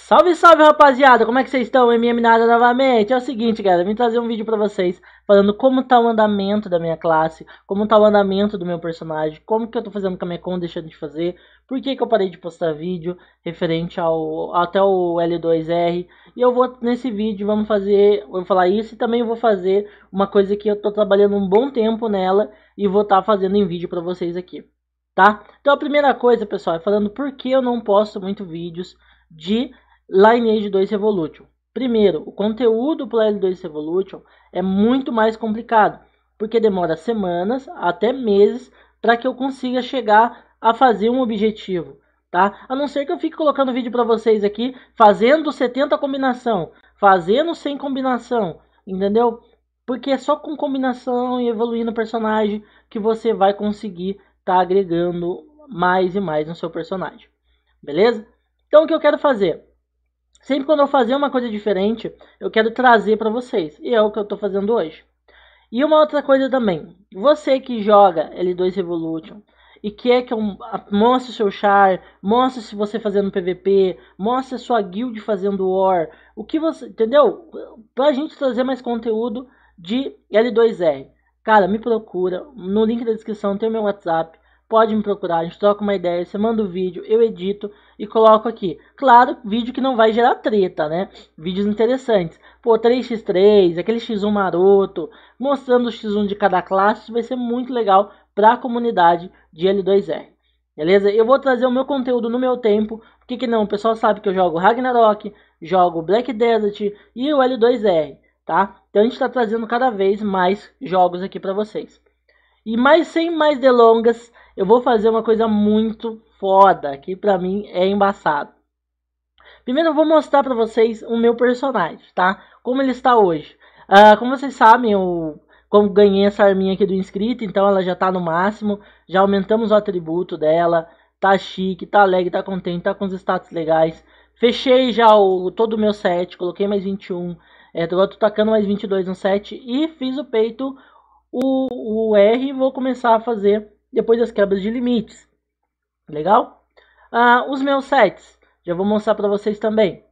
Salve, salve rapaziada, como é que vocês estão? MM Nada novamente. É o seguinte, galera, vim trazer um vídeo pra vocês falando como tá o andamento da minha classe, como tá o andamento do meu personagem, como que eu tô fazendo com a minha deixando de fazer, por que que eu parei de postar vídeo referente ao até o L2R. E eu vou nesse vídeo, vamos fazer, vou falar isso e também vou fazer uma coisa que eu tô trabalhando um bom tempo nela e vou estar tá fazendo em vídeo pra vocês aqui. Tá? Então a primeira coisa, pessoal, é falando por que eu não posto muito vídeos de Lineage 2 Revolution. Primeiro, o conteúdo para L2 Revolution é muito mais complicado, porque demora semanas até meses para que eu consiga chegar a fazer um objetivo, tá? A não ser que eu fique colocando vídeo para vocês aqui fazendo 70 combinação, fazendo sem combinação, entendeu? Porque é só com combinação e evoluindo o personagem que você vai conseguir tá agregando mais e mais no seu personagem. Beleza? Então o que eu quero fazer? Sempre quando eu fazer uma coisa diferente, eu quero trazer para vocês. E é o que eu estou fazendo hoje. E uma outra coisa também. Você que joga L2 Revolution e quer que eu mostre o seu char, mostre se você fazendo PVP, mostre a sua guild fazendo War, o que você, entendeu? Pra gente trazer mais conteúdo de L2R. Cara, me procura, no link da descrição tem o meu WhatsApp pode me procurar, a gente troca uma ideia, você manda o um vídeo, eu edito e coloco aqui. Claro, vídeo que não vai gerar treta, né? Vídeos interessantes. Pô, 3x3, aquele x1 maroto, mostrando o x1 de cada classe, vai ser muito legal para a comunidade de L2R. Beleza? Eu vou trazer o meu conteúdo no meu tempo, porque que não, o pessoal sabe que eu jogo Ragnarok, jogo Black Desert e o L2R, tá? Então a gente está trazendo cada vez mais jogos aqui para vocês. E mais sem mais delongas, eu vou fazer uma coisa muito foda, que pra mim é embaçado. Primeiro eu vou mostrar pra vocês o meu personagem, tá? Como ele está hoje. Uh, como vocês sabem, eu como ganhei essa arminha aqui do inscrito, então ela já tá no máximo. Já aumentamos o atributo dela. Tá chique, tá alegre, tá contente, tá com os status legais. Fechei já o, todo o meu set, coloquei mais 21. É, agora tô tacando mais 22 no set. E fiz o peito, o, o R, vou começar a fazer depois das quebras de limites. Legal? Ah, os meus sets, já vou mostrar para vocês também.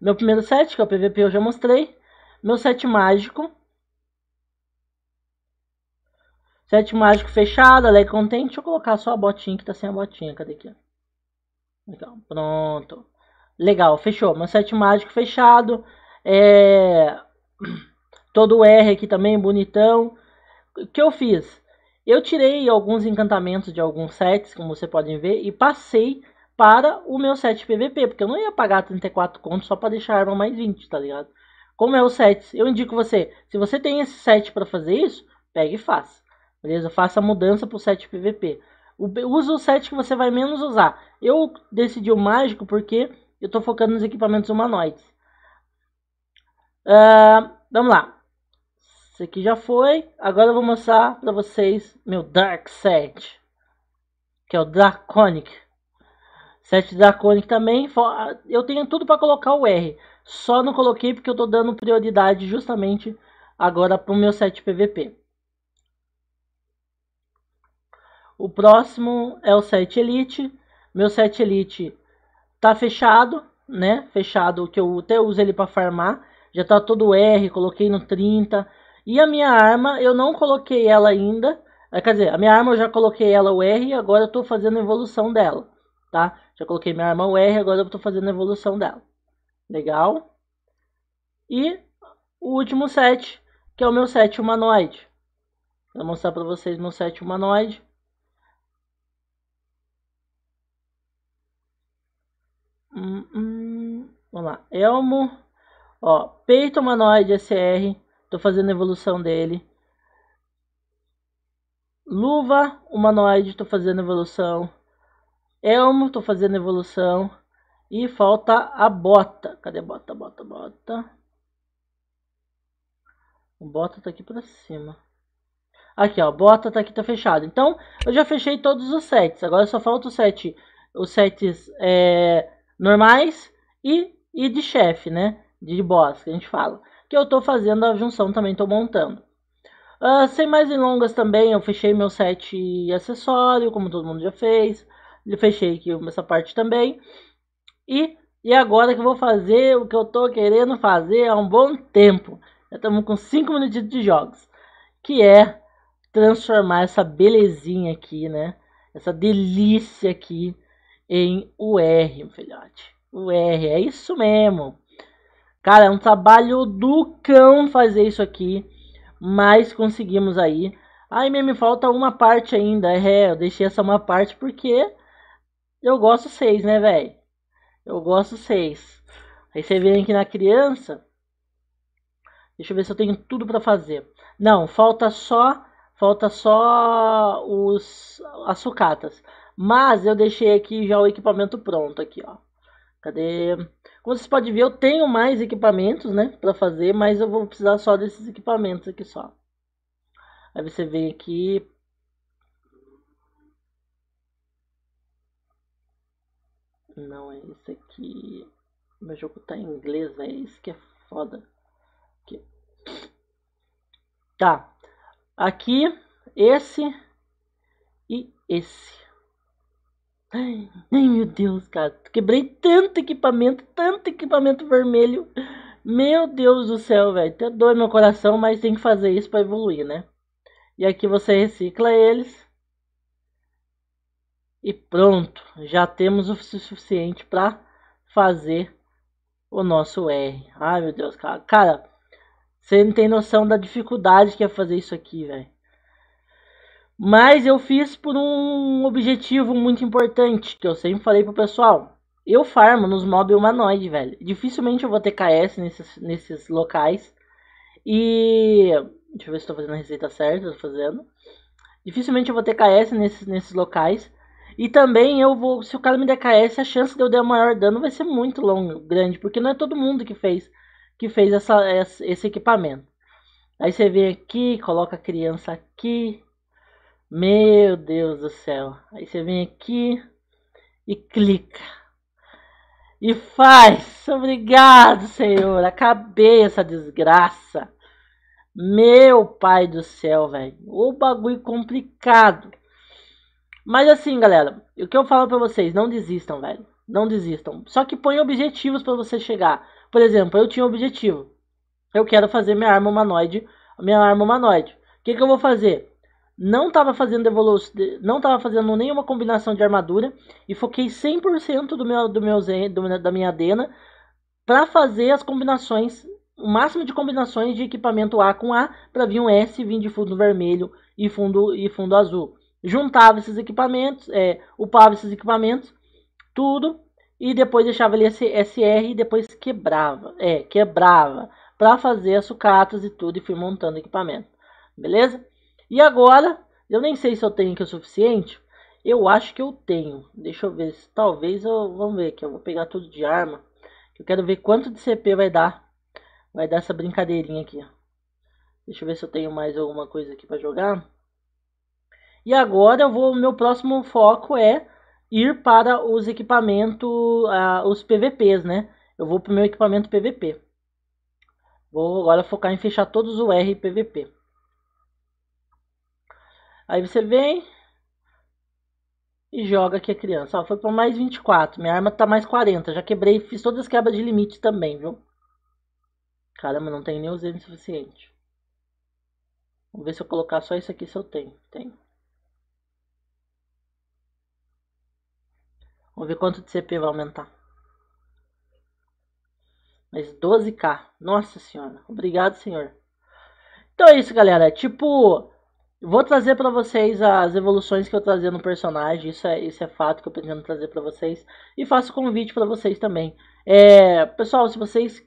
Meu primeiro set, que é o PVP, eu já mostrei. Meu set mágico. Set mágico fechado, ela é contente. Deixa eu colocar só a botinha que tá sem a botinha. Cadê aqui? Legal, pronto. Legal, fechou. Meu set mágico fechado. É... Todo o R aqui também, bonitão. O que eu fiz? Eu tirei alguns encantamentos de alguns sets, como vocês podem ver, e passei para o meu set PVP, porque eu não ia pagar 34 contos só para deixar a arma mais 20, tá ligado? Como é o set, eu indico você, se você tem esse set para fazer isso, pegue e faça, beleza? Faça a mudança para o set PVP. Usa o set que você vai menos usar. Eu decidi o mágico porque eu estou focando nos equipamentos humanoides. Uh, vamos lá. Isso aqui já foi. Agora eu vou mostrar para vocês meu Dark Set. Que é o Draconic. Set Draconic também. Eu tenho tudo para colocar o R. Só não coloquei porque eu estou dando prioridade justamente agora para o meu set PVP. O próximo é o set Elite. Meu set Elite tá fechado, né? Fechado, que eu até uso ele para farmar. Já tá todo R, coloquei no 30. E a minha arma, eu não coloquei ela ainda. É, quer dizer, a minha arma eu já coloquei ela o R, agora eu estou fazendo a evolução dela, tá? Já coloquei minha arma o R, agora eu estou fazendo a evolução dela. Legal? E o último set, que é o meu set humanoide. Vou mostrar para vocês meu set humanoide. Hum, hum, vamos lá, Elmo, ó, peito humanoide SR, tô fazendo a evolução dele. Luva humanoide, tô fazendo evolução. Elmo, tô fazendo evolução. E falta a bota. Cadê a bota, bota, bota? O bota tá aqui pra cima. Aqui, ó. Bota tá aqui, tá fechado. Então, eu já fechei todos os sets. Agora só falta o set, os sets é, normais e, e de chefe, né? De boss, que a gente fala que eu estou fazendo a junção, também estou montando. Uh, sem mais delongas também, eu fechei meu set acessório, como todo mundo já fez. Fechei aqui essa parte também. E, e agora que eu vou fazer o que eu estou querendo fazer há um bom tempo. Já estamos com 5 minutinhos de jogos. Que é transformar essa belezinha aqui, né? Essa delícia aqui em UR, filhote. UR, é isso mesmo. Cara, é um trabalho do cão fazer isso aqui, mas conseguimos aí. Aí me falta uma parte ainda, é, eu deixei essa uma parte porque eu gosto seis, né, velho? Eu gosto seis. Aí você vem aqui na criança, deixa eu ver se eu tenho tudo para fazer. Não, falta só, falta só os as sucatas. Mas eu deixei aqui já o equipamento pronto aqui, ó. Cadê? Como vocês podem ver, eu tenho mais equipamentos, né? Pra fazer, mas eu vou precisar só desses equipamentos aqui só. Aí você vem aqui. Não é esse aqui. Meu jogo tá em inglês, é isso que é foda. Aqui. Tá. Aqui, esse e esse. Ai, meu Deus, cara. Quebrei tanto equipamento, tanto equipamento vermelho. Meu Deus do céu, velho. Até dói meu coração, mas tem que fazer isso para evoluir, né? E aqui você recicla eles. E pronto, já temos o suficiente para fazer o nosso R. Ai, meu Deus, cara. Cara, você não tem noção da dificuldade que é fazer isso aqui, velho. Mas eu fiz por um objetivo muito importante, que eu sempre falei pro pessoal. Eu farmo nos mob humanoide, velho. Dificilmente eu vou ter KS nesses, nesses locais. E. Deixa eu ver se estou fazendo a receita certa. Tô fazendo. Dificilmente eu vou ter KS nesses, nesses locais. E também eu vou. Se o cara me der KS, a chance de eu dar maior dano vai ser muito longo, grande. Porque não é todo mundo que fez que fez essa, esse equipamento. Aí você vem aqui, coloca a criança aqui. Meu Deus do céu. Aí você vem aqui e clica. E faz. Obrigado, Senhor. Acabei essa desgraça. Meu pai do céu, velho. O bagulho complicado. Mas assim, galera, o que eu falo para vocês, não desistam, velho. Não desistam. Só que põe objetivos para você chegar. Por exemplo, eu tinha um objetivo. Eu quero fazer minha arma humanoide, minha arma humanoide. O que, que eu vou fazer? não estava fazendo evolução não estava fazendo nenhuma combinação de armadura e foquei 100% do meu do meu zen, do, da minha Adena para fazer as combinações, o máximo de combinações de equipamento A com A para vir um S vir de fundo vermelho e fundo e fundo azul. Juntava esses equipamentos, é, upava esses equipamentos, tudo e depois deixava ele SR e depois quebrava, é, quebrava para fazer as sucatas e tudo e fui montando equipamento. Beleza? E agora, eu nem sei se eu tenho aqui o suficiente. Eu acho que eu tenho. Deixa eu ver. Se, talvez eu. Vamos ver aqui. Eu vou pegar tudo de arma. Eu quero ver quanto de CP vai dar. Vai dar essa brincadeirinha aqui. Deixa eu ver se eu tenho mais alguma coisa aqui para jogar. E agora eu vou. Meu próximo foco é ir para os equipamentos. Uh, ah, os PVPs, né? Eu vou pro meu equipamento PVP. Vou agora focar em fechar todos o R e PVP. Aí você vem e joga aqui a criança. Ó, foi para mais 24. Minha arma tá mais 40. Já quebrei, fiz todas as quebras de limite também, viu? Caramba, não tem nem usando suficiente. Vamos ver se eu colocar só isso aqui se eu tenho. Tem. Vamos ver quanto de CP vai aumentar. Mas 12k. Nossa senhora. Obrigado, senhor. Então é isso, galera. Tipo, Vou trazer para vocês as evoluções que eu trazer no personagem, isso é, isso é fato que eu pretendo trazer para vocês. E faço convite para vocês também. É, pessoal, se vocês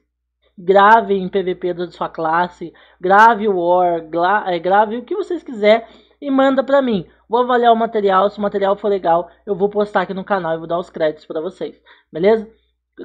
gravem PVP da sua classe, grave o War, é, grave o que vocês quiser e manda para mim. Vou avaliar o material, se o material for legal, eu vou postar aqui no canal e vou dar os créditos para vocês, beleza?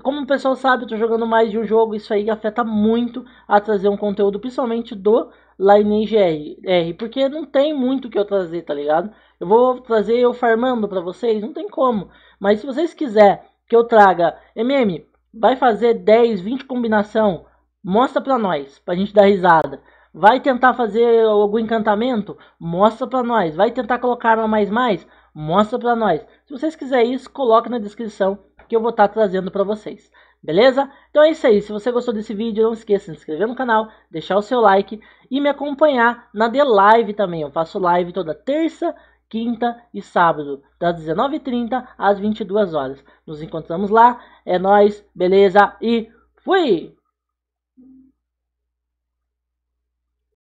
Como o pessoal sabe, eu tô jogando mais de um jogo, isso aí afeta muito a trazer um conteúdo, principalmente do lá em NGR, porque não tem muito o que eu trazer, tá ligado? Eu vou trazer eu farmando para vocês, não tem como. Mas se vocês quiserem que eu traga MM, vai fazer 10, 20 combinação, mostra para nós, pra gente dar risada. Vai tentar fazer algum encantamento? Mostra para nós. Vai tentar colocar uma mais mais? Mostra para nós. Se vocês quiserem isso, coloque na descrição que eu vou estar tá trazendo para vocês. Beleza? Então é isso aí. Se você gostou desse vídeo, não esqueça de se inscrever no canal, deixar o seu like e me acompanhar na The Live também. Eu faço live toda terça, quinta e sábado, das 19h30 às 22 horas. Nos encontramos lá. É nós, beleza? E fui!